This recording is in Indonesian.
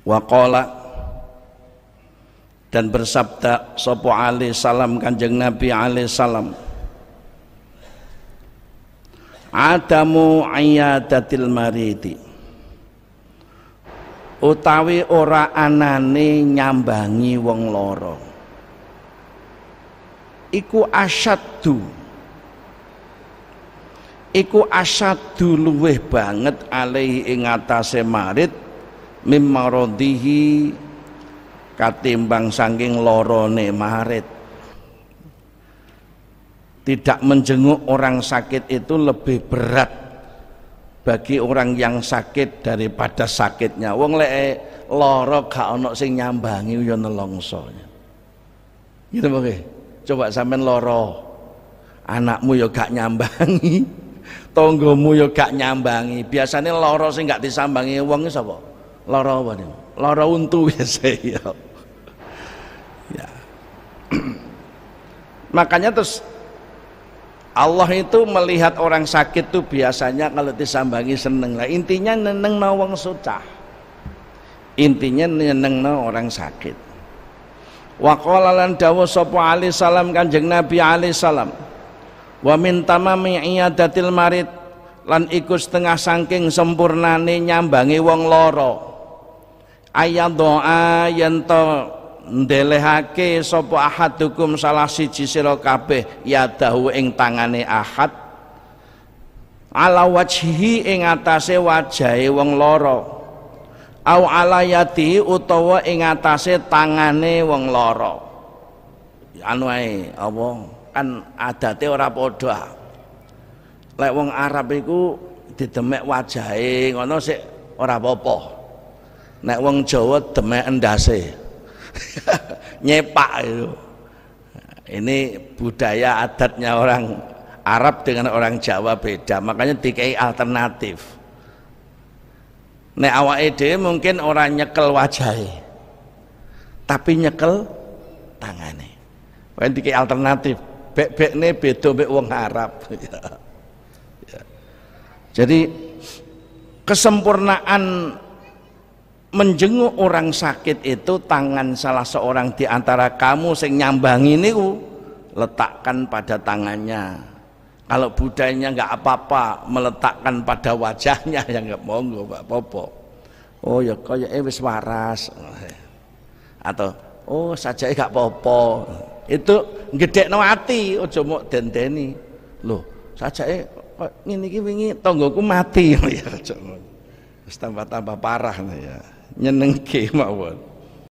Waqala dan bersabda sopo alaih salam kanjeng Nabi alaih salam Adamu ayadatil maridi utawi ora anane nyambangi wong loro iku asyaddu iku asyaddu luweh banget alaihi ing marit mimaradihi katimbang saking lorone marit tidak menjenguk orang sakit itu lebih berat bagi orang yang sakit daripada sakitnya wong lek lara gak ana sing nyambangi ya nelongso gitu mongke coba sampean lara anakmu ya gak nyambangi tonggomu ya gak nyambangi biasanya lara sing gak disambangi wong sapa lara apa nih? Lara untu ya. ya. Makanya terus Allah itu melihat orang sakit tuh biasanya kalau disambangi seneng lah intinya neneng na wong sucah intinya neneng na orang sakit waqala Dawo dawu sapa ali salam kanjeng nabi ali salam wa min tamami marit marid lan iku setengah saking sempurnane nyambangi wong loro ayadha yanto ndelehake ahat hukum salah siji sira kabeh yadahu ing tangane ahad ala wajhihi ing atase wajahe wong loro au ala yati utawa ing atase tangane wong loro anu ae apa kan adate ora padha lek wong Arab iku didemek wajahe ngono sik ora apa-apa nek wong Jawa demek endase nyepak itu ini budaya adatnya orang Arab dengan orang Jawa beda makanya dikai alternatif nek awake dhewe mungkin orang nyekel wajahnya tapi nyekel tangane pengen dikai alternatif bek bekne beda mek wong Arab ya. Ya. jadi kesempurnaan menjenguk orang sakit itu tangan salah seorang di antara kamu sing nyambangi niku letakkan pada tangannya kalau budayanya nggak apa-apa meletakkan pada wajahnya yang nggak monggo Pak Popo oh ya kaya ya wis waras atau oh saja nggak popo itu gede no hati ojo mau denteni loh saja eh, ini gini tonggoku mati ya cuma tambah-tambah parah nih ya nyenengke mawon